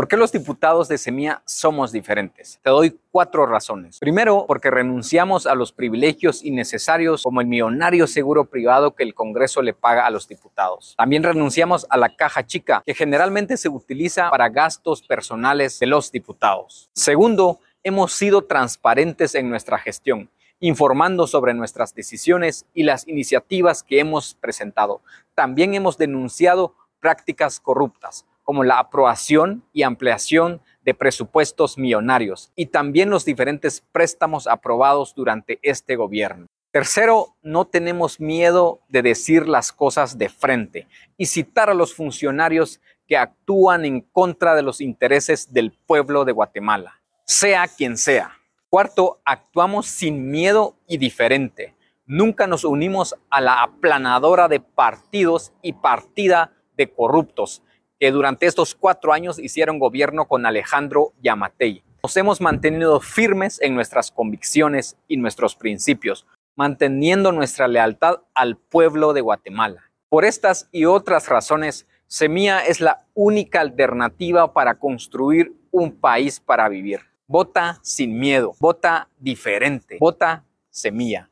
¿Por qué los diputados de Semía somos diferentes? Te doy cuatro razones. Primero, porque renunciamos a los privilegios innecesarios como el millonario seguro privado que el Congreso le paga a los diputados. También renunciamos a la caja chica, que generalmente se utiliza para gastos personales de los diputados. Segundo, hemos sido transparentes en nuestra gestión informando sobre nuestras decisiones y las iniciativas que hemos presentado. También hemos denunciado prácticas corruptas como la aprobación y ampliación de presupuestos millonarios y también los diferentes préstamos aprobados durante este gobierno. Tercero, no tenemos miedo de decir las cosas de frente y citar a los funcionarios que actúan en contra de los intereses del pueblo de Guatemala, sea quien sea. Cuarto, actuamos sin miedo y diferente. Nunca nos unimos a la aplanadora de partidos y partida de corruptos, que durante estos cuatro años hicieron gobierno con Alejandro Yamatei. Nos hemos mantenido firmes en nuestras convicciones y nuestros principios, manteniendo nuestra lealtad al pueblo de Guatemala. Por estas y otras razones, Semilla es la única alternativa para construir un país para vivir. Vota sin miedo, vota diferente, vota Semilla.